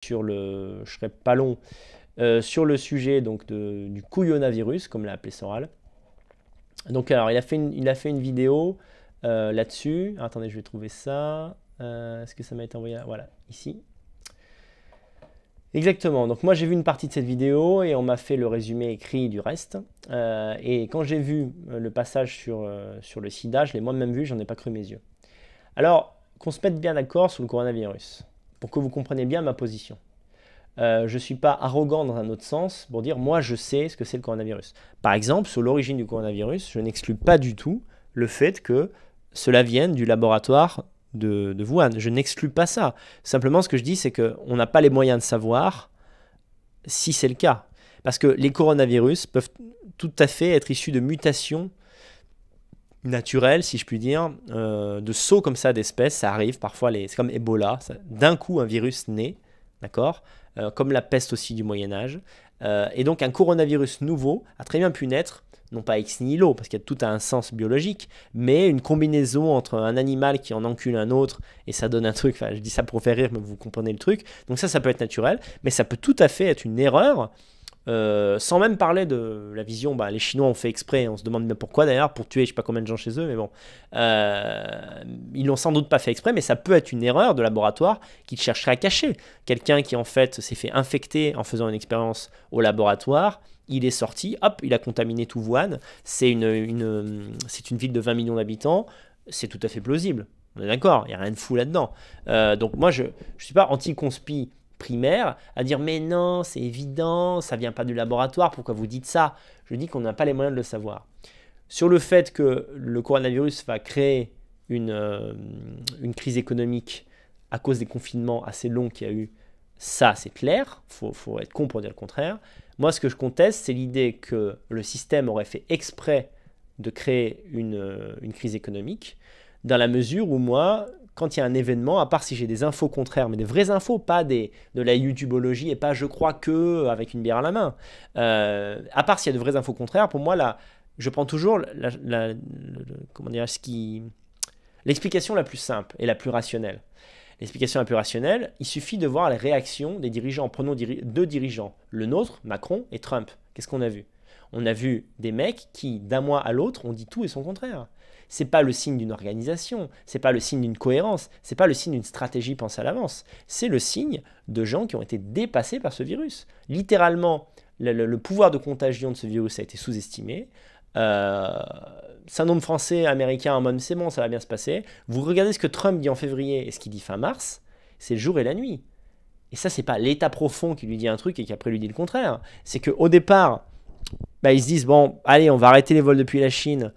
sur le, je serai pas long, euh, sur le sujet donc de, du couillonavirus, comme l'a appelé Soral. Donc alors, il a fait une, il a fait une vidéo euh, là-dessus. attendez, je vais trouver ça. Euh, est-ce que ça m'a été envoyé Voilà, ici. Exactement. Donc moi j'ai vu une partie de cette vidéo et on m'a fait le résumé écrit du reste. et quand j'ai vu le passage sur, sur le sida, je l'ai moi-même vu, j'en ai pas cru mes yeux. Alors qu'on se mette bien d'accord sur le coronavirus pour que vous compreniez bien ma position. Euh, je ne suis pas arrogant dans un autre sens pour dire moi je sais ce que c'est le coronavirus. Par exemple, sur l'origine du coronavirus, je n'exclus pas du tout le fait que cela vienne du laboratoire de, de Wuhan. Je n'exclus pas ça. Simplement, ce que je dis, c'est qu'on n'a pas les moyens de savoir si c'est le cas. Parce que les coronavirus peuvent tout à fait être issus de mutations naturel, si je puis dire, euh, de sauts comme ça d'espèces. Ça arrive parfois, c'est comme Ebola, d'un coup un virus naît, d'accord euh, Comme la peste aussi du Moyen-Âge. Euh, et donc un coronavirus nouveau a très bien pu naître, non pas ex nihilo, parce qu'il y a tout un sens biologique, mais une combinaison entre un animal qui en encule un autre et ça donne un truc, enfin je dis ça pour faire rire, mais vous comprenez le truc. Donc ça, ça peut être naturel, mais ça peut tout à fait être une erreur euh, sans même parler de la vision, bah, les Chinois ont fait exprès, on se demande même pourquoi d'ailleurs, pour tuer je sais pas combien de gens chez eux, mais bon, euh, ils l'ont sans doute pas fait exprès, mais ça peut être une erreur de laboratoire qu'ils chercheraient à cacher. Quelqu'un qui en fait s'est fait infecter en faisant une expérience au laboratoire, il est sorti, hop, il a contaminé tout Wuhan, c'est une, une ville de 20 millions d'habitants, c'est tout à fait plausible. On est d'accord, il n'y a rien de fou là-dedans. Euh, donc moi, je ne suis pas anti-conspi primaire à dire mais non, c'est évident, ça vient pas du laboratoire, pourquoi vous dites ça Je dis qu'on n'a pas les moyens de le savoir. Sur le fait que le coronavirus va créer une, euh, une crise économique à cause des confinements assez longs qu'il y a eu, ça c'est clair, faut, faut être con pour dire le contraire. Moi ce que je conteste, c'est l'idée que le système aurait fait exprès de créer une, euh, une crise économique, dans la mesure où moi, quand il y a un événement, à part si j'ai des infos contraires, mais des vraies infos, pas des, de la YouTubeologie et pas je crois que avec une bière à la main. Euh, à part s'il y a de vraies infos contraires, pour moi, là, je prends toujours comment dire, ce qui, l'explication la plus simple et la plus rationnelle. L'explication la plus rationnelle, il suffit de voir les réactions des dirigeants. Prenons deux dirigeants, le nôtre, Macron, et Trump. Qu'est-ce qu'on a vu On a vu des mecs qui, d'un mois à l'autre, ont dit tout et son contraire c'est pas le signe d'une organisation, c'est pas le signe d'une cohérence, c'est pas le signe d'une stratégie pensée à l'avance, c'est le signe de gens qui ont été dépassés par ce virus. Littéralement, le, pouvoir de contagion de ce virus a été sous-estimé. Euh, nombre français, américain, un mode c'est bon, ça va bien se passer. Vous regardez ce que Trump dit en février et ce qu'il dit fin mars, c'est le jour et la nuit. Et ça, c'est pas l'état profond qui lui dit un truc et qui après lui dit le contraire. C'est qu'au départ, bah, ils se disent bon, allez, on va arrêter les vols depuis la Chine.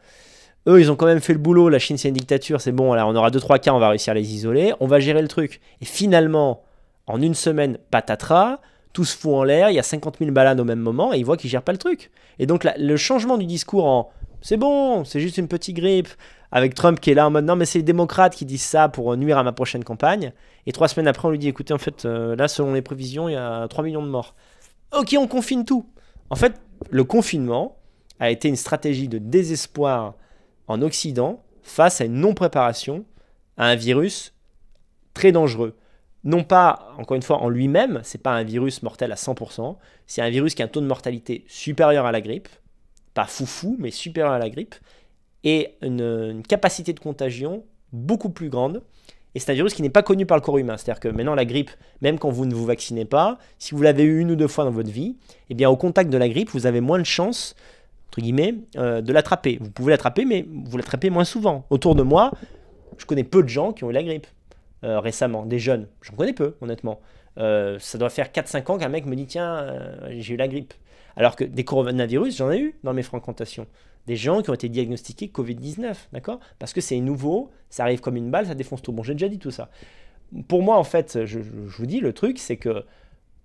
Eux, ils ont quand même fait le boulot. La Chine, c'est une dictature. C'est bon, là, on aura 2-3 cas, on va réussir à les isoler. On va gérer le truc. Et finalement, en une semaine, patatras, tout se fout en l'air. Il y a 50 000 balades au même moment et ils voient qu'ils gèrent pas le truc. Et donc, le changement du discours en c'est bon, c'est juste une petite grippe, avec Trump qui est là en mode non, mais c'est les démocrates qui disent ça pour euh, nuire à ma prochaine campagne. Et trois semaines après, on lui dit écoutez, en fait, euh, là, selon les prévisions, il y a 3 millions de morts. Ok, on confine tout. En fait, le confinement a été une stratégie de désespoir en Occident face à une non-préparation à un virus très dangereux. Non pas, encore une fois, en lui-même, c'est pas un virus mortel à 100%, c'est un virus qui a un taux de mortalité supérieur à la grippe, pas foufou, mais supérieur à la grippe, et une, capacité de contagion beaucoup plus grande. Et c'est un virus qui n'est pas connu par le corps humain. C'est-à-dire que maintenant, la grippe, même quand vous ne vous vaccinez pas, si vous l'avez eu une ou deux fois dans votre vie, eh bien, au contact de la grippe, vous avez moins de chances euh, de l'attraper. Vous pouvez l'attraper, mais vous l'attrapez moins souvent. Autour de moi, je connais peu de gens qui ont eu la grippe euh, récemment, des jeunes. J'en connais peu, honnêtement. Euh, ça doit faire 4-5 ans qu'un mec me dit Tiens, j'ai eu la grippe. Alors que des coronavirus, j'en ai eu dans mes fréquentations. Des gens qui ont été diagnostiqués Covid-19, d'accord Parce que c'est nouveau, ça arrive comme une balle, ça défonce tout. Bon, j'ai déjà dit tout ça. Pour moi, en fait, je, vous dis, le truc, c'est que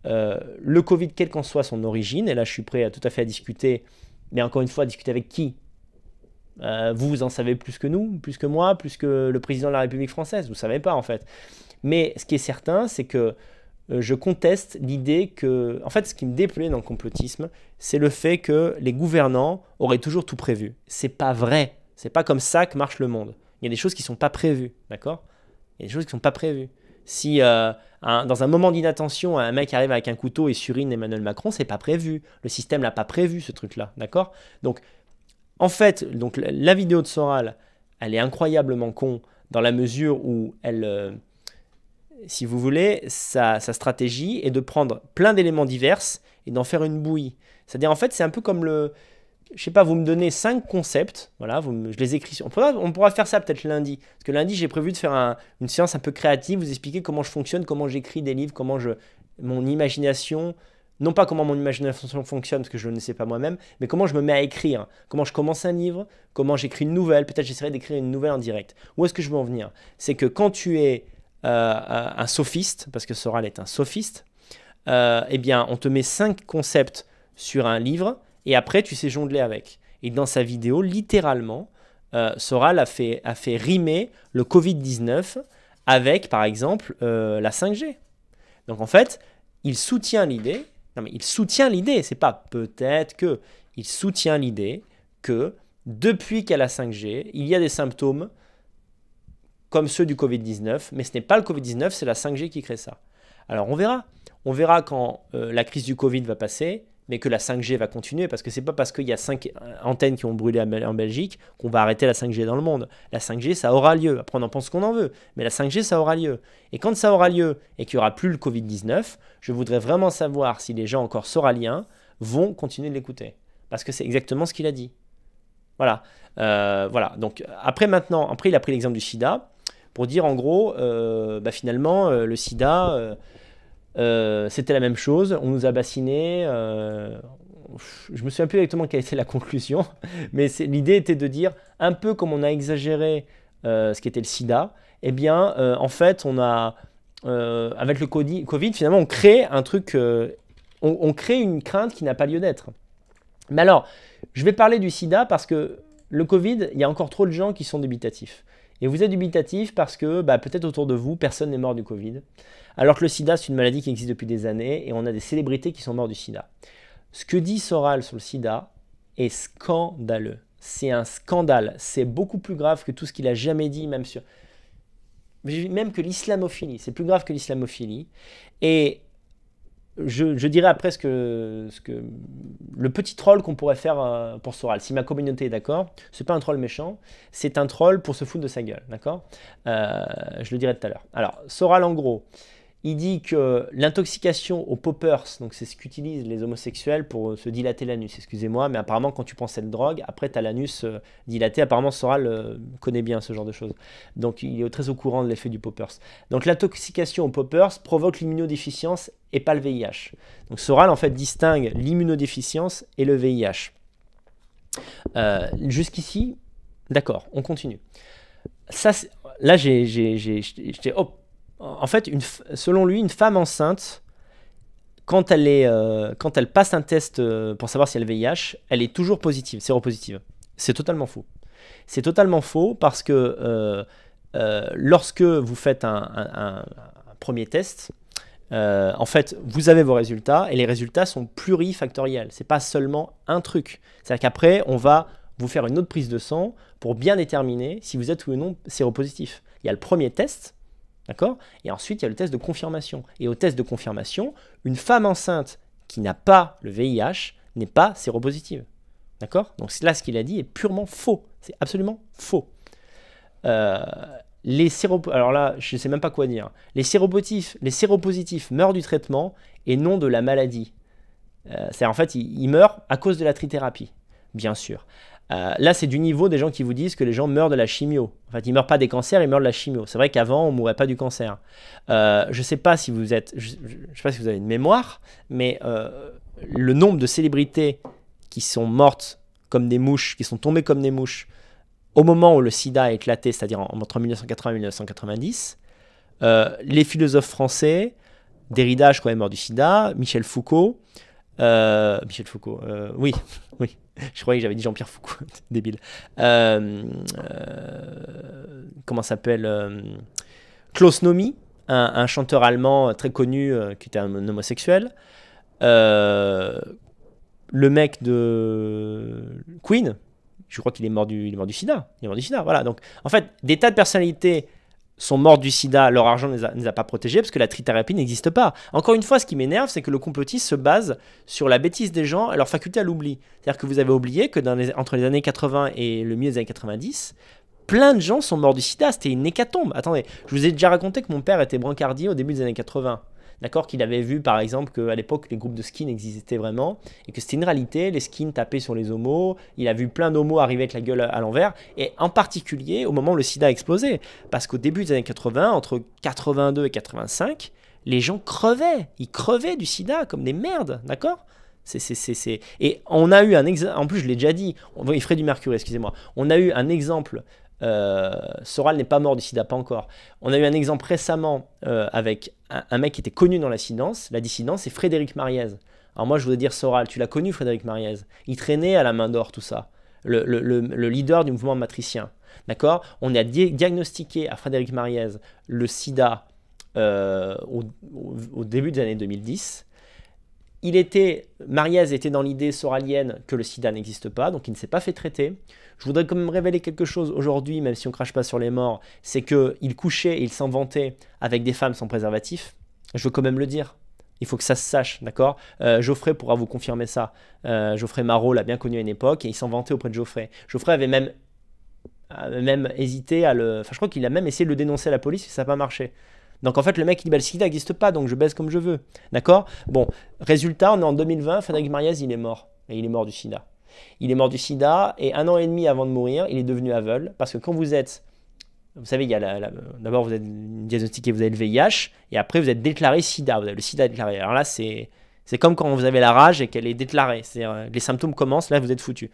le Covid, quelle qu'en soit son origine, et là, je suis prêt à tout à fait à discuter mais encore une fois, discuter avec qui euh, Vous, Vous en savez plus que nous, plus que moi, plus que le président de la République française. Vous ne savez pas en fait. Mais ce qui est certain, c'est que euh, je conteste l'idée que... En fait, ce qui me déplaît dans le complotisme, c'est le fait que les gouvernants auraient toujours tout prévu. C'est pas vrai. C'est pas comme ça que marche le monde. Il y a des choses qui ne sont pas prévues, d'accord Il y a des choses qui ne sont pas prévues. Si euh, dans un moment d'inattention, un mec arrive avec un couteau et surine Emmanuel Macron, c'est pas prévu. Le système l'a pas prévu ce truc-là, d'accord Donc, en fait, donc la vidéo de Soral, elle est incroyablement con dans la mesure où elle, euh, si vous voulez, sa, sa, stratégie est de prendre plein d'éléments divers et d'en faire une bouillie. C'est-à-dire, en fait, c'est un peu comme le, je sais pas, vous me donnez cinq concepts, voilà, je les écris. On, pourra, faire ça peut-être lundi, parce que lundi j'ai prévu de faire une séance un peu créative, vous expliquer comment je fonctionne, comment j'écris des livres, comment je, mon imagination, non pas comment mon imagination fonctionne, parce que je ne sais pas moi-même, mais comment je me mets à écrire, comment je commence un livre, comment j'écris une nouvelle, peut-être j'essaierai d'écrire une nouvelle en direct. Où est-ce que je veux en venir C'est que quand tu es euh, un sophiste, parce que Soral est un sophiste, euh, eh bien on te met cinq concepts sur un livre, et après tu sais jongler avec. Et dans sa vidéo, littéralement, euh, Soral a fait, rimer le Covid-19 avec, par exemple, euh, la 5G. Donc en fait, il soutient l'idée, non mais il soutient l'idée, c'est pas peut-être que, il soutient l'idée que depuis qu'elle a la 5G, il y a des symptômes comme ceux du Covid-19, mais ce n'est pas le Covid-19, c'est la 5G qui crée ça. Alors on verra. On verra quand euh, la crise du Covid va passer, mais que la 5G va continuer, parce que c'est pas parce qu'il y a 5 antennes qui ont brûlé en Belgique qu'on va arrêter la 5G dans le monde. La 5G, ça aura lieu. Après, on en pense ce qu'on en veut, mais la 5G, ça aura lieu. Et quand ça aura lieu et qu'il n'y aura plus le Covid-19, je voudrais vraiment savoir si les gens encore sauraliens vont continuer de l'écouter. Parce que c'est exactement ce qu'il a dit. Voilà. Euh, voilà. Donc, après, maintenant, après, il a pris l'exemple du sida pour dire en gros, euh, bah, finalement, euh, le sida euh, c'était la même chose, on nous a bassinés. Euh, je me souviens plus exactement quelle était la conclusion, mais l'idée était de dire, un peu comme on a exagéré euh, ce qui était le sida, eh bien, en fait, on avec le Covid, finalement, on crée un truc, on, on crée une crainte qui n'a pas lieu d'être. Mais alors, je vais parler du sida parce que le Covid, il y a encore trop de gens qui sont débitatifs. Et vous êtes dubitatif parce que bah, peut-être autour de vous, personne n'est mort du Covid. Alors que le sida, c'est une maladie qui existe depuis des années et on a des célébrités qui sont mortes du sida. Ce que dit Soral sur le sida est scandaleux. C'est un scandale. C'est beaucoup plus grave que tout ce qu'il a jamais dit, même sur. Même que l'islamophilie. C'est plus grave que l'islamophilie. Et je, dirais après ce que, le petit troll qu'on pourrait faire euh, pour Soral, si ma communauté est d'accord, ce n'est pas un troll méchant, c'est un troll pour se foutre de sa gueule, d'accord euh, Je le dirai tout à l'heure. Alors, Soral en gros, il dit que l'intoxication aux poppers, donc c'est ce qu'utilisent les homosexuels pour euh, se dilater l'anus, excusez-moi, mais apparemment quand tu prends cette drogue, après tu as l'anus euh, dilaté, apparemment Soral euh, connaît bien ce genre de choses. Donc il est très au courant de l'effet du poppers. Donc l'intoxication aux poppers provoque l'immunodéficience et pas le VIH. Donc Soral en fait distingue l'immunodéficience et le VIH. Jusqu'ici, d'accord, on continue. Ça, là j'ai, j'étais, en fait, une, selon lui, une femme enceinte, quand elle, est, euh, quand elle passe un test euh, pour savoir si elle a le VIH, elle est toujours positive, séropositive. C'est totalement faux. C'est totalement faux parce que euh, lorsque vous faites un, premier test, en fait, vous avez vos résultats et les résultats sont plurifactoriels. C'est pas seulement un truc. C'est-à-dire qu'après, on va vous faire une autre prise de sang pour bien déterminer si vous êtes ou non séropositif. Il y a le premier test D'accord Et ensuite, il y a le test de confirmation. Et au test de confirmation, une femme enceinte qui n'a pas le VIH n'est pas séropositive. D'accord Donc là, ce qu'il a dit est purement faux. C'est absolument faux. Euh, les Alors là, je ne sais même pas quoi dire. Les séropositifs, les séropositifs meurent du traitement et non de la maladie. Euh, C'est en fait, ils meurent à cause de la trithérapie, bien sûr. Euh, là, c'est du niveau des gens qui vous disent que les gens meurent de la chimio. En fait, ils meurent pas des cancers, ils meurent de la chimio. C'est vrai qu'avant, on mourait pas du cancer. Euh, je sais pas si vous êtes, je, sais pas si vous avez une mémoire, mais euh, le nombre de célébrités qui sont mortes comme des mouches, qui sont tombées comme des mouches au moment où le SIDA a éclaté, c'est-à-dire entre 1980 et 1990, les philosophes français, Derrida, je crois, est mort du SIDA, Michel Foucault. Euh, Michel Foucault, euh, oui, oui. Je croyais que j'avais dit Jean-Pierre Foucault, débile. Euh, comment s'appelle Klaus Nomi, un, chanteur allemand très connu qui était un homosexuel. le mec de Queen, je crois qu'il est mort du, il est mort du sida. Il est mort du sida, voilà. Donc, en fait, des tas de personnalités sont morts du sida, leur argent ne les, a, pas protégés parce que la trithérapie n'existe pas. Encore une fois, ce qui m'énerve, c'est que le complotisme se base sur la bêtise des gens et leur faculté à l'oubli. C'est-à-dire que vous avez oublié que dans entre les années 80 et le milieu des années 90, plein de gens sont morts du sida. C'était une hécatombe. Attendez, je vous ai déjà raconté que mon père était brancardier au début des années 80. D'accord Qu'il avait vu par exemple qu'à l'époque les groupes de skins existaient vraiment et que c'était une réalité, les skins tapaient sur les homos, il a vu plein d'homos arriver avec la gueule à l'envers et en particulier au moment où le sida a Parce qu'au début des années 80, entre 82 et 85, les gens crevaient, ils crevaient du sida comme des merdes, d'accord c'est, Et on a eu un exemple, en plus je l'ai déjà dit, il ferait du mercure excusez-moi, on a eu un exemple euh, Soral n'est pas mort du sida, pas encore. On a eu un exemple récemment euh, avec un, mec qui était connu dans la dissidence, la dissidence, c'est Frédéric Mariez. Alors moi, je voulais dire Soral, tu l'as connu, Frédéric Mariez. Il traînait à la main d'or tout ça, le, leader du mouvement matricien. D'accord On a diagnostiqué à Frédéric Mariez le sida euh, au, au, début des années 2010. Il était, Mariez était dans l'idée soralienne que le sida n'existe pas, donc il ne s'est pas fait traiter. Je voudrais quand même révéler quelque chose aujourd'hui, même si on crache pas sur les morts, c'est qu'il couchait et il s'en vantait avec des femmes sans préservatif. Je veux quand même le dire. Il faut que ça se sache, d'accord euh, Geoffrey pourra vous confirmer ça. Euh, Geoffrey Marot l'a bien connu à une époque et il s'en vantait auprès de Geoffrey. Geoffrey avait même, même hésité à le. Enfin, je crois qu'il a même essayé de le dénoncer à la police et ça n'a pas marché. Donc en fait, le mec, il dit bah, le sida n'existe pas, donc je baisse comme je veux. D'accord Bon, résultat, on est en 2020, Frédéric Mariez, il est mort. Et il est mort du sida. Il est mort du sida, et un an et demi avant de mourir, il est devenu aveugle. Parce que quand vous êtes. Vous savez, d'abord, vous êtes diagnostiqué, vous avez le VIH, et après, vous êtes déclaré sida. Vous avez le sida déclaré. Alors là, c'est. comme quand vous avez la rage et qu'elle est déclarée. cest euh, les symptômes commencent, là vous êtes foutu.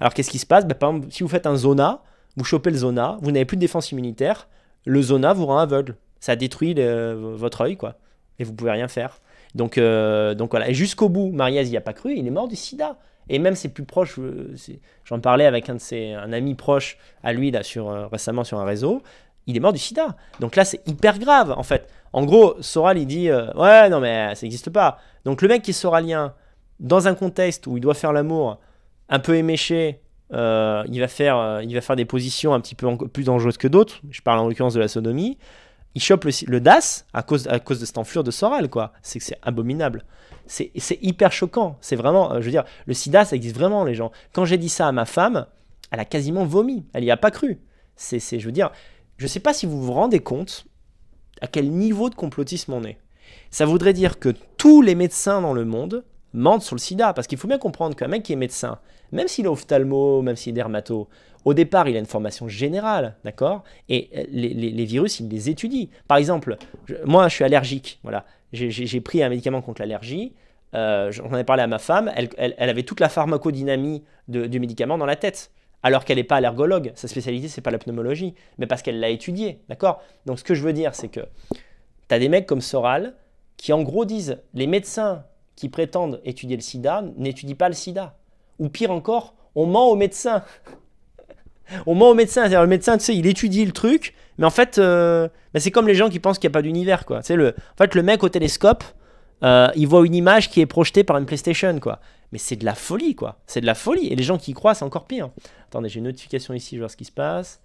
Alors qu'est-ce qui se passe ben, Par exemple, si vous faites un zona, vous chopez le zona, vous n'avez plus de défense immunitaire, le zona vous rend aveugle ça détruit votre œil, quoi. Et vous pouvez rien faire. Donc, euh, donc voilà. Et jusqu'au bout, Mariez n'y a pas cru, il est mort du sida. Et même ses plus proches, euh, j'en parlais avec un, de ses, un ami proche à lui, là, sur, euh, récemment sur un réseau, il est mort du sida. Donc là, c'est hyper grave, en fait. En gros, Soral, il dit Ouais, non, mais ça n'existe pas. Donc le mec qui est soralien, dans un contexte où il doit faire l'amour, un peu éméché, il, va faire, il va faire des positions un petit peu plus dangereuses que d'autres. Je parle en l'occurrence de la sodomie il chope le, le, DAS à cause, à cause de cette enflure de Soral, quoi. C'est c'est abominable. C'est hyper choquant. C'est vraiment, euh, je veux dire, le sida, ça existe vraiment, les gens. Quand j'ai dit ça à ma femme, elle a quasiment vomi. Elle n'y a pas cru. C'est, je veux dire, je sais pas si vous vous rendez compte à quel niveau de complotisme on est. Ça voudrait dire que tous les médecins dans le monde mentent sur le sida. Parce qu'il faut bien comprendre qu'un mec qui est médecin, même s'il est ophtalmo, même s'il est dermato, au départ, il a une formation générale, d'accord Et euh, les, virus, il les étudie. Par exemple, moi, je suis allergique, voilà. J'ai pris un médicament contre l'allergie. Euh, j'en ai parlé à ma femme. Elle, avait toute la pharmacodynamie du médicament dans la tête alors qu'elle n'est pas allergologue. Sa spécialité, c'est pas la pneumologie, mais parce qu'elle l'a étudié, d'accord Donc ce que je veux dire, c'est que tu as des mecs comme Soral qui en gros disent les médecins qui prétendent étudier le sida n'étudient pas le sida. Ou pire encore, on ment aux médecins. on ment aux médecins. le médecin, tu sais, il étudie le truc, mais en fait, euh, bah, c'est comme les gens qui pensent qu'il n'y a pas d'univers, quoi. Tu le, en fait, le mec au télescope, euh, il voit une image qui est projetée par une PlayStation, quoi. Mais c'est de la folie, quoi. C'est de la folie. Et les gens qui y croient, c'est encore pire. Attendez, j'ai une notification ici, je vois ce qui se passe.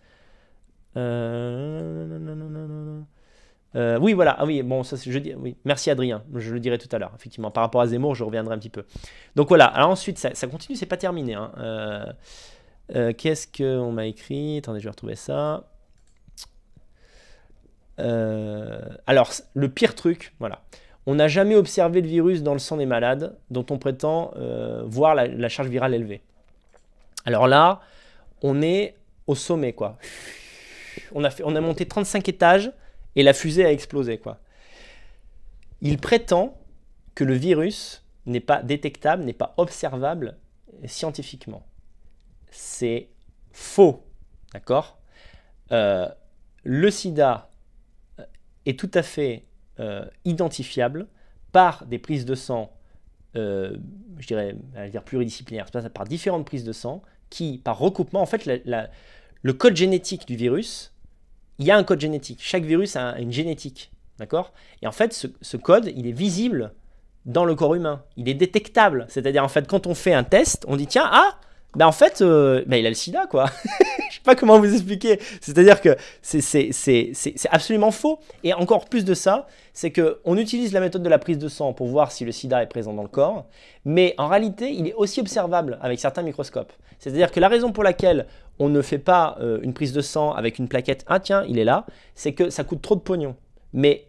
Euh... Euh, oui, voilà, ah oui, bon, je dis, oui. merci Adrien, je le dirai tout à l'heure, effectivement, par rapport à Zemmour, je reviendrai un petit peu. Donc voilà, alors ensuite, ça, continue, c'est pas terminé. Hein. Euh, euh, qu'est-ce qu'on m'a écrit Attendez, je vais retrouver ça. alors, le pire truc, voilà. On n'a jamais observé le virus dans le sang des malades dont on prétend voir la, charge virale élevée. Alors là, on est au sommet, quoi. on a monté 35 étages, et la fusée a explosé. Quoi. Il prétend que le virus n'est pas détectable, n'est pas observable euh, scientifiquement. C'est faux, d'accord euh, Le sida euh, est tout à fait identifiable par des prises de sang, je dirais, pluridisciplinaires, par différentes prises de sang qui, par recoupement, en fait, le code génétique du virus il y a un code génétique. Chaque virus a une génétique. D'accord Et en fait, ce, ce, code, il est visible dans le corps humain. Il est détectable. C'est-à-dire, en fait, quand on fait un test, on dit tiens, ah, bah en fait, euh, bah, il a le sida, quoi. Je sais pas comment vous expliquer. C'est-à-dire que c'est absolument faux. Et encore plus de ça, c'est qu'on utilise la méthode de la prise de sang pour voir si le sida est présent dans le corps, mais en réalité, il est aussi observable avec certains microscopes. C'est-à-dire que la raison pour laquelle on ne fait pas euh, une prise de sang avec une plaquette, ah tiens, il est là, c'est que ça coûte trop de pognon. Mais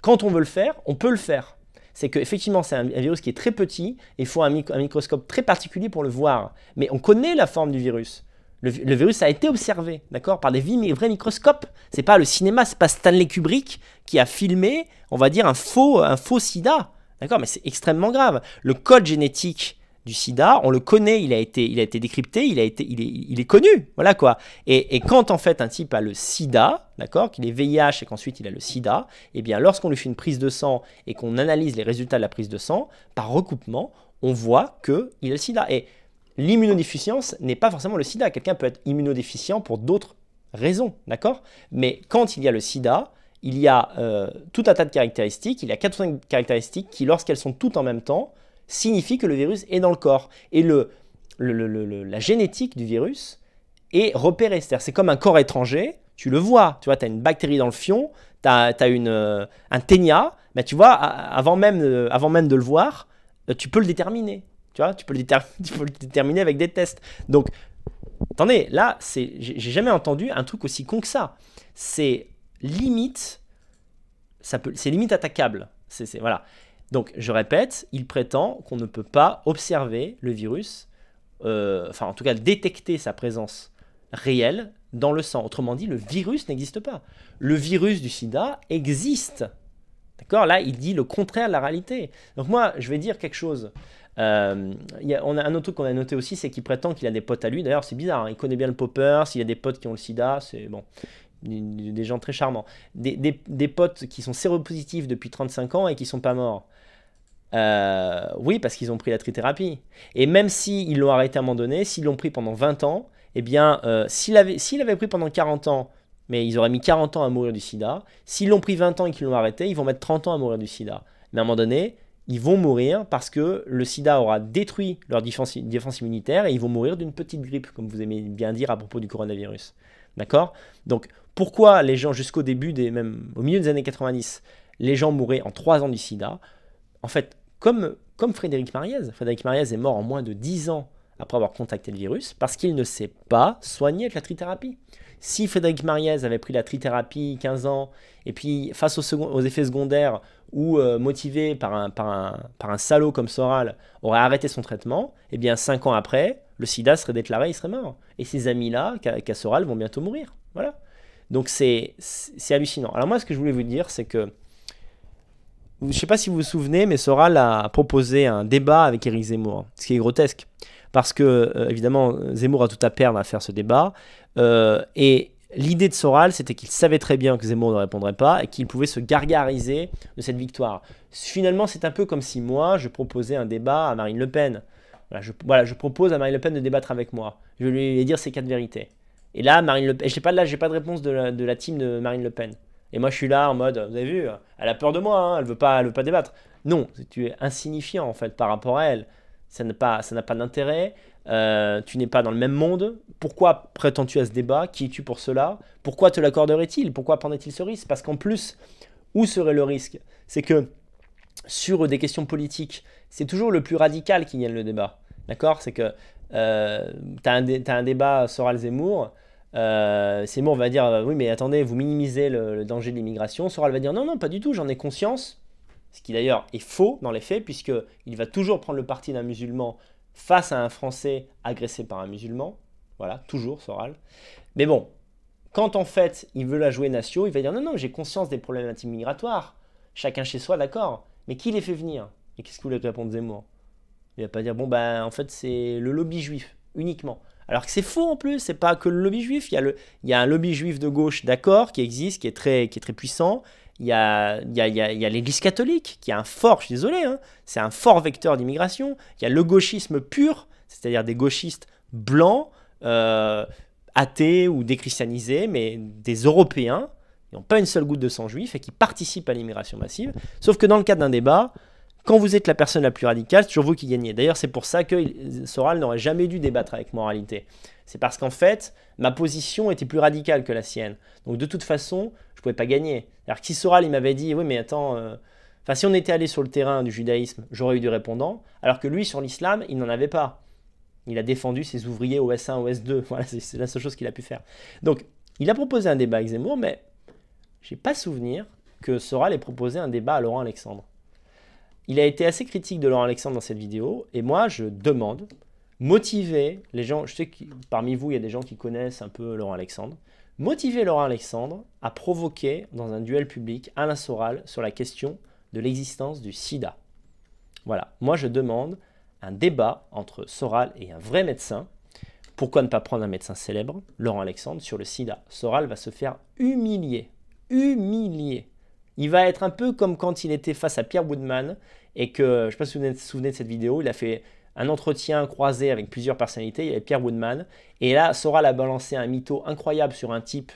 quand on veut le faire, on peut le faire c'est qu'effectivement, c'est un, virus qui est très petit et il faut un, microscope très particulier pour le voir. Mais on connaît la forme du virus. Le, le virus a été observé, d'accord, par des vrais microscopes. C'est pas le cinéma, c'est pas Stanley Kubrick qui a filmé, on va dire, un faux, un faux sida. D'accord, mais c'est extrêmement grave. Le code génétique du sida, on le connaît, il a été, il a été décrypté, il, a été, il, est, connu, voilà quoi. Et, quand en fait un type a le sida, d'accord, qu'il est VIH et qu'ensuite il a le sida, eh bien lorsqu'on lui fait une prise de sang et qu'on analyse les résultats de la prise de sang, par recoupement, on voit qu'il a le sida. Et l'immunodéficience n'est pas forcément le sida, quelqu'un peut être immunodéficient pour d'autres raisons, d'accord Mais quand il y a le sida, il y a euh, tout un tas de caractéristiques, il y a 80 caractéristiques qui, lorsqu'elles sont toutes en même temps, signifie que le virus est dans le corps. Et le, la génétique du virus est repérée. cest comme un corps étranger, tu le vois. Tu vois, tu as une bactérie dans le fion, tu as, une, euh, un ténia, mais tu vois, avant même, avant même de le voir, euh, tu peux le déterminer. Tu vois, tu peux le, déterminer avec des tests. Donc, attendez, là, j'ai jamais entendu un truc aussi con que ça. C'est limite, ça c'est limite attaquable. C'est, voilà. Donc, je répète, il prétend qu'on ne peut pas observer le virus, euh, enfin, en tout cas, détecter sa présence réelle dans le sang. Autrement dit, le virus n'existe pas. Le virus du sida existe. D'accord Là, il dit le contraire de la réalité. Donc, moi, je vais dire quelque chose. Euh, on a un autre truc qu'on a noté aussi, c'est qu'il prétend qu'il a des potes à lui. D'ailleurs, c'est bizarre, hein. il connaît bien le popper. S'il a des potes qui ont le sida, c'est bon des gens très charmants, des, des, potes qui sont séropositifs depuis 35 ans et qui sont pas morts. Euh, oui, parce qu'ils ont pris la trithérapie. Et même s'ils si l'ont arrêté à un moment donné, s'ils l'ont pris pendant 20 ans, eh bien, euh, s'il avait, avait, pris pendant 40 ans, mais ils auraient mis 40 ans à mourir du sida, s'ils l'ont pris 20 ans et qu'ils l'ont arrêté, ils vont mettre 30 ans à mourir du sida. Mais à un moment donné, ils vont mourir parce que le sida aura détruit leur défense, immunitaire et ils vont mourir d'une petite grippe, comme vous aimez bien dire à propos du coronavirus. D'accord Donc, pourquoi les gens, jusqu'au début, des, même au milieu des années 90, les gens mouraient en 3 ans du sida En fait, comme, Frédéric Mariez. Frédéric Mariez est mort en moins de 10 ans après avoir contacté le virus parce qu'il ne s'est pas soigné avec la trithérapie. Si Frédéric Mariez avait pris la trithérapie 15 ans et puis face aux, effets secondaires ou euh, motivé par un, salaud comme Soral aurait arrêté son traitement, eh bien 5 ans après, le sida serait déclaré, il serait mort. Et ses amis-là, qu'à Soral, vont bientôt mourir. Voilà. Donc c'est hallucinant. Alors moi, ce que je voulais vous dire, c'est que je ne sais pas si vous vous souvenez, mais Soral a proposé un débat avec Éric Zemmour, ce qui est grotesque. Parce que, euh, évidemment, Zemmour a tout à perdre à faire ce débat. Euh, et l'idée de Soral, c'était qu'il savait très bien que Zemmour ne répondrait pas et qu'il pouvait se gargariser de cette victoire. Finalement, c'est un peu comme si moi, je proposais un débat à Marine Le Pen. Voilà je, je, propose à Marine Le Pen de débattre avec moi. Je vais lui dire ses quatre vérités. Et là, Marine Le Pen, je n'ai pas, j'ai pas de réponse de la team de Marine Le Pen. Et moi, je suis là en mode, vous avez vu, elle a peur de moi, hein, elle veut pas, veut pas débattre. Non, tu es insignifiant en fait par rapport à elle. Ça n'a pas, ça n'a pas d'intérêt. Euh, tu n'es pas dans le même monde. Pourquoi prétends-tu à ce débat Qui es-tu pour cela Pourquoi te l'accorderait-il Pourquoi prendrait-il ce risque Parce qu'en plus, où serait le risque C'est que sur des questions politiques, c'est toujours le plus radical qui gagne le débat. D'accord C'est que tu as, as, un débat Soral-Zemmour, euh, Seymour va dire euh, Oui, mais attendez, vous minimisez le, danger de l'immigration. Soral va dire Non, non, pas du tout, j'en ai conscience. Ce qui d'ailleurs est faux dans les faits, puisqu'il va toujours prendre le parti d'un musulman face à un Français agressé par un musulman. Voilà, toujours Soral. Mais bon, quand en fait il veut la jouer nation, il va dire Non, non, j'ai conscience des problèmes problématiques migratoires. Chacun chez soi, d'accord. Mais qui les fait venir Et qu'est-ce que vous voulez répondre Zemmour Il va pas dire Bon, ben en fait, c'est le lobby juif, uniquement. Alors que c'est faux en plus, c'est pas que le lobby juif, il y, a il y un lobby juif de gauche, d'accord, qui existe, qui est très, qui est très puissant, il y a, il y a, il y a l'Église catholique, qui a un fort, je suis désolé, hein, c'est un fort vecteur d'immigration, il y a le gauchisme pur, c'est-à-dire des gauchistes blancs, euh, athées ou déchristianisés, mais des Européens, qui n'ont pas une seule goutte de sang juif et qui participent à l'immigration massive. Sauf que dans le cadre d'un débat, quand vous êtes la personne la plus radicale, c'est toujours vous qui gagnez. D'ailleurs, c'est pour ça que Soral n'aurait jamais dû débattre avec moralité. C'est parce qu'en fait, ma position était plus radicale que la sienne. Donc de toute façon, je ne pouvais pas gagner. Alors qui Soral, il m'avait dit, oui mais attends, euh, enfin si on était allé sur le terrain du judaïsme, j'aurais eu du répondant. alors que lui, sur l'islam, il n'en avait pas. Il a défendu ses ouvriers OS1, OS2. Voilà, c'est la seule chose qu'il a pu faire. Donc, il a proposé un débat avec Zemmour, mais j'ai pas souvenir que Soral ait proposé un débat à Laurent Alexandre il a été assez critique de Laurent Alexandre dans cette vidéo, et moi je demande, motiver les gens, je sais que parmi vous il y a des gens qui connaissent un peu Laurent Alexandre, motiver Laurent Alexandre à provoquer dans un duel public Alain Soral sur la question de l'existence du sida. Voilà, moi je demande un débat entre Soral et un vrai médecin. Pourquoi ne pas prendre un médecin célèbre, Laurent Alexandre, sur le sida Soral va se faire humilier, humilier. Il va être un peu comme quand il était face à Pierre Woodman et que, je ne sais pas si vous vous souvenez de cette vidéo, il a fait un entretien croisé avec plusieurs personnalités, il y avait Pierre Woodman, et là, Soral a balancé un mytho incroyable sur un type,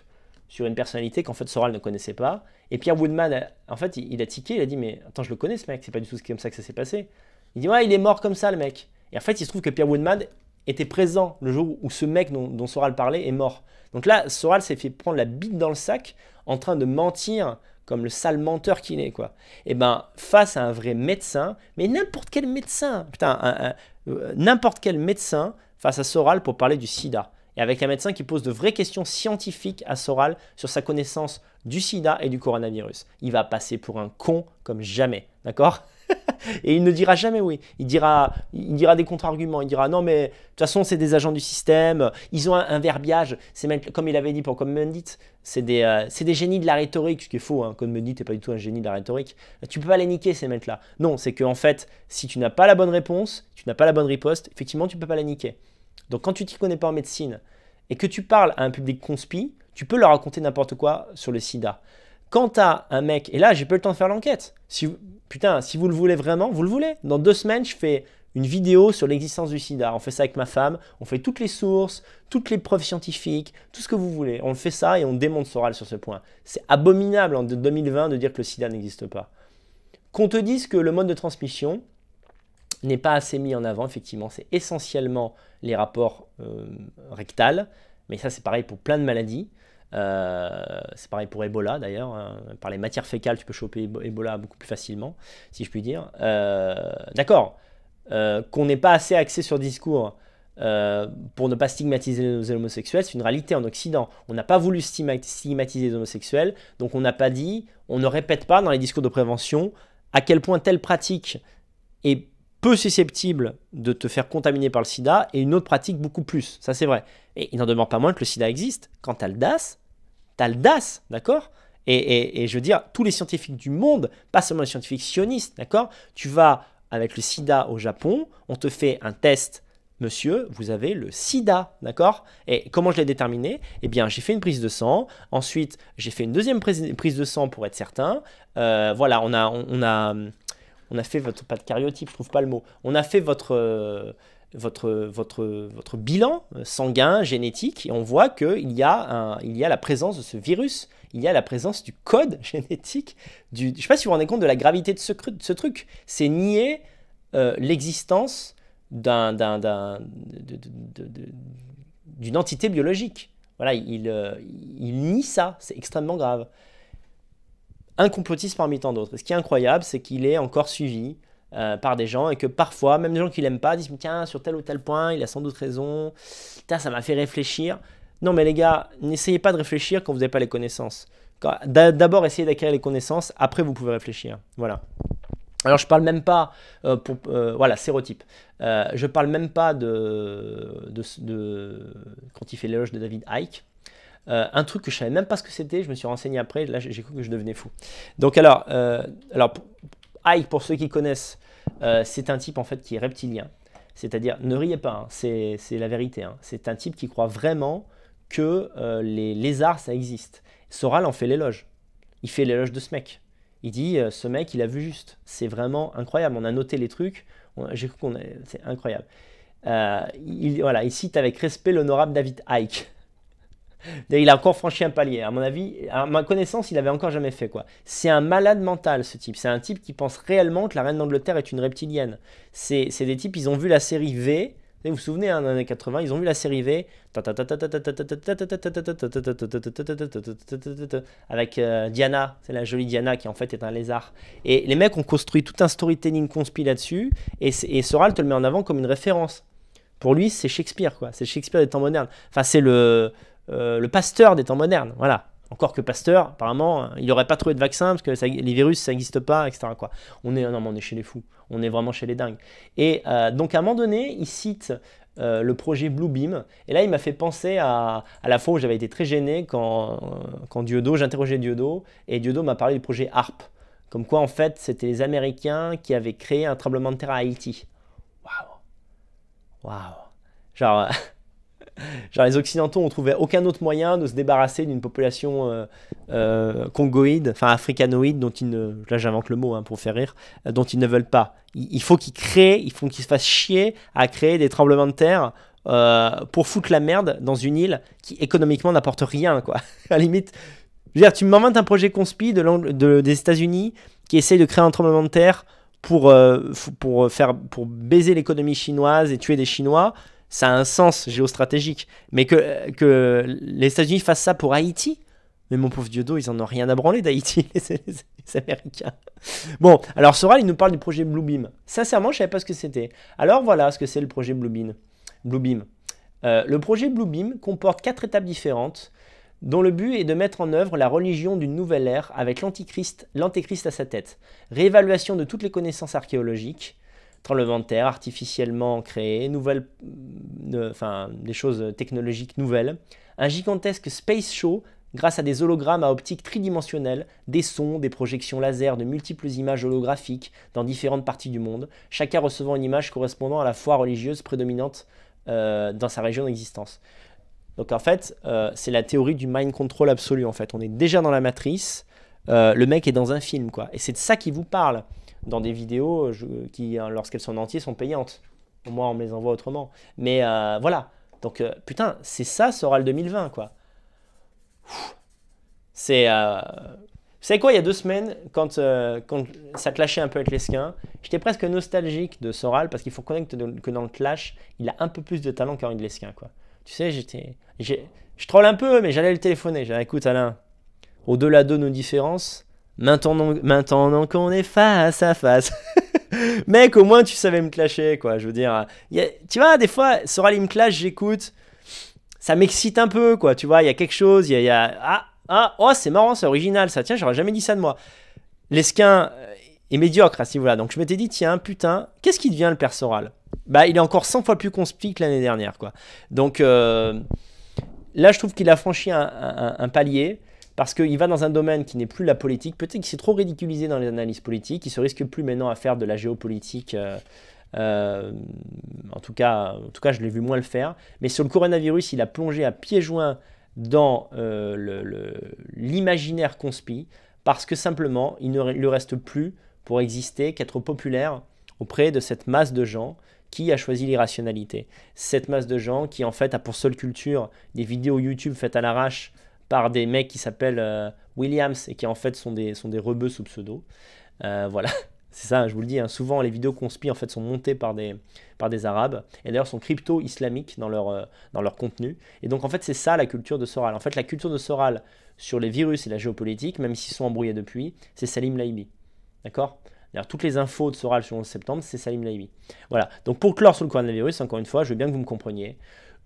sur une personnalité qu'en fait Soral ne connaissait pas, et Pierre Woodman, en fait, il, a tiqué, il a dit, mais attends, je le connais ce mec, c'est pas du tout comme ça que ça s'est passé. Il dit, ouais, il est mort comme ça, le mec. Et en fait, il se trouve que Pierre Woodman était présent le jour où ce mec dont, dont Soral parlait est mort. Donc là, Soral s'est fait prendre la bite dans le sac en train de mentir comme le sale menteur qu'il est, quoi. Et eh ben, face à un vrai médecin, mais n'importe quel médecin, putain, euh, n'importe quel médecin face à Soral pour parler du sida. Et avec un médecin qui pose de vraies questions scientifiques à Soral sur sa connaissance du sida et du coronavirus. Il va passer pour un con comme jamais, d'accord et il ne dira jamais oui. Il dira, des contre-arguments. Il dira non, mais de toute façon, c'est des agents du système. Ils ont un, verbiage. C'est comme il avait dit pour comme Mendit, euh, c'est des, génies de la rhétorique, ce qui est faux. Hein. Comme n'est pas du tout un génie de la rhétorique. Tu peux pas les niquer ces mecs-là. Non, c'est que en fait, si tu n'as pas la bonne réponse, tu n'as pas la bonne riposte. Effectivement, tu peux pas la niquer. Donc quand tu t'y connais pas en médecine et que tu parles à un public conspi, tu peux leur raconter n'importe quoi sur le SIDA. Quant à un mec, et là, j'ai pas le temps de faire l'enquête. Si, putain, si vous le voulez vraiment, vous le voulez. Dans deux semaines, je fais une vidéo sur l'existence du sida. On fait ça avec ma femme, on fait toutes les sources, toutes les preuves scientifiques, tout ce que vous voulez. On fait ça et on démonte Soral sur ce point. C'est abominable en 2020 de dire que le sida n'existe pas. Qu'on te dise que le mode de transmission n'est pas assez mis en avant, effectivement, c'est essentiellement les rapports euh, rectals, mais ça c'est pareil pour plein de maladies. Euh, c'est pareil pour Ebola d'ailleurs. Hein. Par les matières fécales, tu peux choper Ebola beaucoup plus facilement, si je puis dire. Euh, d'accord, euh, qu'on n'est pas assez axé sur discours pour ne pas stigmatiser les homosexuels, c'est une réalité en Occident. On n'a pas voulu stigmatiser les homosexuels, donc on n'a pas dit, on ne répète pas dans les discours de prévention à quel point telle pratique est peu susceptible de te faire contaminer par le sida et une autre pratique beaucoup plus. Ça, c'est vrai. Et il n'en demeure pas moins que le sida existe. Quand tu as le DAS, tu as le DAS, d'accord et, je veux dire, tous les scientifiques du monde, pas seulement les scientifiques sionistes, d'accord Tu vas avec le sida au Japon, on te fait un test. Monsieur, vous avez le sida, d'accord Et comment je l'ai déterminé Eh bien, j'ai fait une prise de sang, ensuite j'ai fait une deuxième prise de sang pour être certain. Euh, voilà, on a, on a on a fait votre, pas de trouve pas le mot, on a fait votre, euh, votre, votre, votre bilan sanguin, génétique, et on voit qu'il y, a il y a la présence de ce virus, il y a la présence du code génétique, du, je sais pas si vous vous rendez compte de la gravité de ce, truc, c'est nier euh, l'existence d'une entité biologique. Voilà, il, il, euh, il nie ça, c'est extrêmement grave un complotiste parmi tant d'autres. ce qui est incroyable, c'est qu'il est encore suivi euh, par des gens et que parfois, même des gens qui l'aiment pas, disent tiens, sur tel ou tel point, il a sans doute raison, ça m'a fait réfléchir. Non, mais les gars, n'essayez pas de réfléchir quand vous n'avez pas les connaissances. D'abord, essayez d'acquérir les connaissances, après, vous pouvez réfléchir. Voilà. Alors, je parle même pas euh, pour. Euh, voilà, sérotype. je parle même pas de, de, Quand il fait l'éloge de David Icke. Euh, un truc que je savais même pas ce que c'était, je me suis renseigné après, là j'ai cru que je devenais fou. Donc alors, euh, alors Ike, pour ceux qui connaissent, euh, c'est un type en fait qui est reptilien. C'est-à-dire, ne riez pas, hein, c'est la vérité. Hein. C'est un type qui croit vraiment que les lézards, ça existe. Soral en fait l'éloge. Il fait l'éloge de ce mec. Il dit, ce mec, il a vu juste. C'est vraiment incroyable. On a noté les trucs. J'ai cru qu'on C'est incroyable. il, voilà, il cite avec respect l'honorable David Ike il a encore franchi un palier. À mon avis, à ma connaissance, il avait encore jamais fait quoi. C'est un malade mental ce type. C'est un type qui pense réellement que la reine d'Angleterre est une reptilienne. C'est des types, ils ont vu la série V. Vous vous souvenez, en dans les années 80, ils ont vu la série V avec Diana, c'est la jolie Diana qui en fait est un lézard. Et les mecs ont construit tout un storytelling conspi là-dessus, et, et Soral te le met en avant comme une référence. Pour lui, c'est Shakespeare, quoi. C'est Shakespeare des temps modernes. Enfin, c'est le, euh, le Pasteur des temps modernes. Voilà. Encore que Pasteur, apparemment, euh, il n'aurait pas trouvé de vaccin parce que les virus, ça n'existe pas, etc. On, est, est chez les fous. On est vraiment chez les dingues. Et euh, donc, à un moment donné, il cite le projet Bluebeam. Et là, il m'a fait penser à, la fois où j'avais été très gêné quand, quand Diodo, j'interrogeais Diodo, et Diodo m'a parlé du projet ARP. Comme quoi, en fait, c'était les Américains qui avaient créé un tremblement de terre à Haïti. Waouh! Waouh! Genre. Genre les Occidentaux ont trouvé aucun autre moyen de se débarrasser d'une population euh, euh, congoïde, enfin africanoïde, dont ils ne, là j'invente le mot hein, pour faire rire, euh, dont ils ne veulent pas. Il, faut qu'ils créent, il faut qu'ils se fassent chier à créer des tremblements de terre pour foutre la merde dans une île qui économiquement n'apporte rien, quoi. à la limite, tu m'inventes un projet conspi de, des États-Unis qui essaye de créer un tremblement de terre pour, pour, faire, pour baiser l'économie chinoise et tuer des Chinois ça a un sens géostratégique. Mais que, que les États-Unis fassent ça pour Haïti, mais mon pauvre Dieudo, ils en ont rien à branler d'Haïti, les, Américains. Bon, alors Soral, il nous parle du projet Bluebeam. Sincèrement, je ne savais pas ce que c'était. Alors voilà ce que c'est le projet Bluebeam. Bluebeam. Euh, le projet Bluebeam comporte quatre étapes différentes, dont le but est de mettre en œuvre la religion d'une nouvelle ère avec l'antéchrist à sa tête. Réévaluation de toutes les connaissances archéologiques, tremblement de terre artificiellement créé, nouvelles, mm, euh, enfin, des choses technologiques nouvelles, un gigantesque space show grâce à des hologrammes à optique tridimensionnelle, des sons, des projections laser de multiples images holographiques dans différentes parties du monde, chacun recevant une image correspondant à la foi religieuse prédominante euh, dans sa région d'existence. Donc en fait, euh, c'est la théorie du mind control absolu en fait. On est déjà dans la matrice, le mec est dans un film quoi. Et c'est de ça qui vous parle dans des vidéos euh, qui, hein, lorsqu'elles sont en sont payantes. Au moins, on me les envoie autrement. Mais euh, voilà. Donc, euh, putain, c'est ça, Soral 2020, quoi. C'est. Vous savez quoi, il y a deux semaines, quand, ça clashait un peu avec l'esquin, j'étais presque nostalgique de Soral parce qu'il faut reconnaître que dans le clash, il a un peu plus de talent qu'Henri de l'esquin, quoi. Tu sais, j'étais. Je troll un peu, mais j'allais le téléphoner. J'allais, écoute, Alain, au-delà de nos différences, Maintenant, maintenant qu'on est face à face. Mec, au moins tu savais me clasher, quoi. Je veux dire, tu vois, des fois, Soral, il me clash, j'écoute. Ça m'excite un peu, quoi. Tu vois, il y a quelque chose, il y a, Ah, ah, oh, c'est marrant, c'est original, ça. Tiens, j'aurais jamais dit ça de moi. L'esquin euh, est médiocre à ce niveau Donc je m'étais dit, tiens, putain, qu'est-ce qui devient le père Soral Bah, il est encore 100 fois plus conspi que l'année dernière, quoi. Donc euh, là, je trouve qu'il a franchi un palier parce qu'il va dans un domaine qui n'est plus la politique, peut-être qu'il s'est trop ridiculisé dans les analyses politiques, il se risque plus maintenant à faire de la géopolitique. Euh, euh, en, tout cas, en tout cas, je l'ai vu moins le faire. Mais sur le coronavirus, il a plongé à pieds joints dans euh, l'imaginaire conspi, parce que simplement, il ne lui reste plus pour exister qu'être populaire auprès de cette masse de gens qui a choisi l'irrationalité. Cette masse de gens qui, en fait, a pour seule culture des vidéos YouTube faites à l'arrache par des mecs qui s'appellent euh, Williams et qui en fait sont des, sont des rebeux sous pseudo. Euh, voilà, c'est ça, je vous le dis, hein. souvent les vidéos spie en fait sont montées par des, par des arabes et d'ailleurs sont crypto-islamiques dans leur, euh, dans leur contenu. Et donc en fait c'est ça la culture de Soral. En fait la culture de Soral sur les virus et la géopolitique, même s'ils sont embrouillés depuis, c'est Salim Laibi. D'accord D'ailleurs, toutes les infos de Soral sur le 11 septembre, c'est Salim Laibi. Voilà. Donc, pour clore sur le coronavirus, encore une fois, je veux bien que vous me compreniez.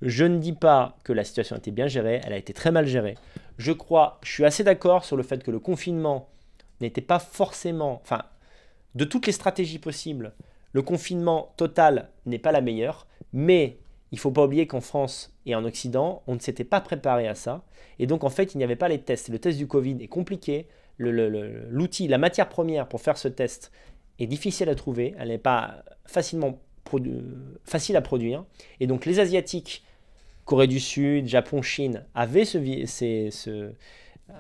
Je ne dis pas que la situation a été bien gérée, elle a été très mal gérée. Je crois, je suis assez d'accord sur le fait que le confinement n'était pas forcément, enfin, de toutes les stratégies possibles, le confinement total n'est pas la meilleure, mais il ne faut pas oublier qu'en France et en Occident, on ne s'était pas préparé à ça. Et donc, en fait, il n'y avait pas les tests. Le test du Covid est compliqué. L'outil, la matière première pour faire ce test est difficile à trouver. Elle n'est pas facilement facile à produire. Et donc, les Asiatiques Corée du Sud, Japon, Chine avaient ce, ce, euh,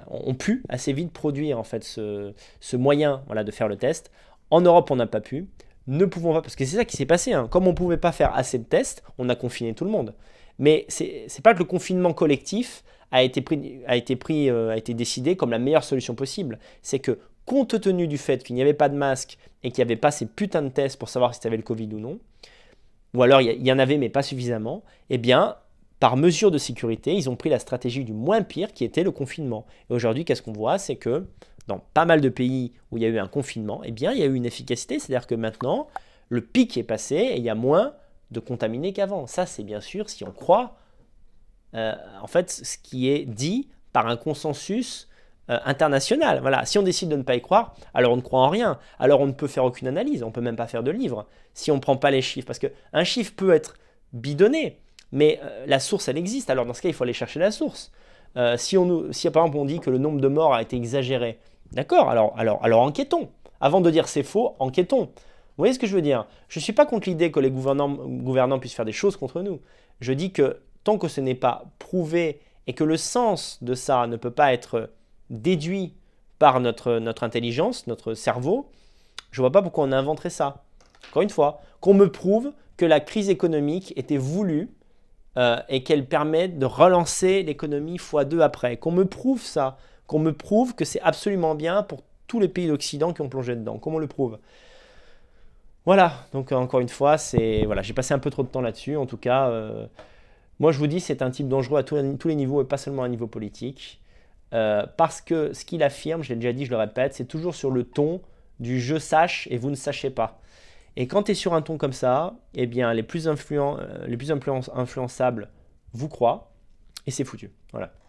ont pu assez vite produire en fait ce, ce moyen voilà, de faire le test. En Europe, on n'a pas pu. Ne pouvons pas, parce que c'est ça qui s'est passé. Hein. Comme on ne pouvait pas faire assez de tests, on a confiné tout le monde. Mais c'est n'est pas que le confinement collectif a été pris, a été, pris euh, a été décidé comme la meilleure solution possible. C'est que compte tenu du fait qu'il n'y avait pas de masque et qu'il n'y avait pas ces putains de tests pour savoir si tu avais le Covid ou non, ou alors il y en avait mais pas suffisamment, eh bien par mesure de sécurité, ils ont pris la stratégie du moins pire qui était le confinement. Et aujourd'hui, qu'est-ce qu'on voit C'est que dans pas mal de pays où il y a eu un confinement, eh bien, il y a eu une efficacité. C'est-à-dire que maintenant, le pic est passé et il y a moins de contaminés qu'avant. Ça, c'est bien sûr, si on croit, euh, en fait, ce qui est dit par un consensus euh, international. Voilà, si on décide de ne pas y croire, alors on ne croit en rien. Alors on ne peut faire aucune analyse, on ne peut même pas faire de livre si on ne prend pas les chiffres. Parce qu'un chiffre peut être bidonné mais euh, la source, elle existe. Alors dans ce cas, il faut aller chercher la source. Euh, si, on, par exemple on dit que le nombre de morts a été exagéré, d'accord, alors, alors, enquêtons. Avant de dire c'est faux, enquêtons. Vous voyez ce que je veux dire Je ne suis pas contre l'idée que les gouvernants, gouvernants puissent faire des choses contre nous. Je dis que tant que ce n'est pas prouvé et que le sens de ça ne peut pas être déduit par notre, notre intelligence, notre cerveau, je ne vois pas pourquoi on inventerait ça. Encore une fois, qu'on me prouve que la crise économique était voulue euh, et qu'elle permet de relancer l'économie fois 2 après. Qu'on me prouve ça, qu'on me prouve que c'est absolument bien pour tous les pays d'Occident qui ont plongé dedans, Comment on le prouve. Voilà, donc euh, encore une fois, c'est voilà, j'ai passé un peu trop de temps là-dessus. En tout cas, euh, moi je vous dis, c'est un type dangereux à, tous les niveaux et pas seulement à un niveau politique. parce que ce qu'il affirme, je l'ai déjà dit, je le répète, c'est toujours sur le ton du je sache et vous ne sachez pas. Et quand tu es sur un ton comme ça, eh bien, les plus, euh, les plus influençables vous croient et c'est foutu. Voilà.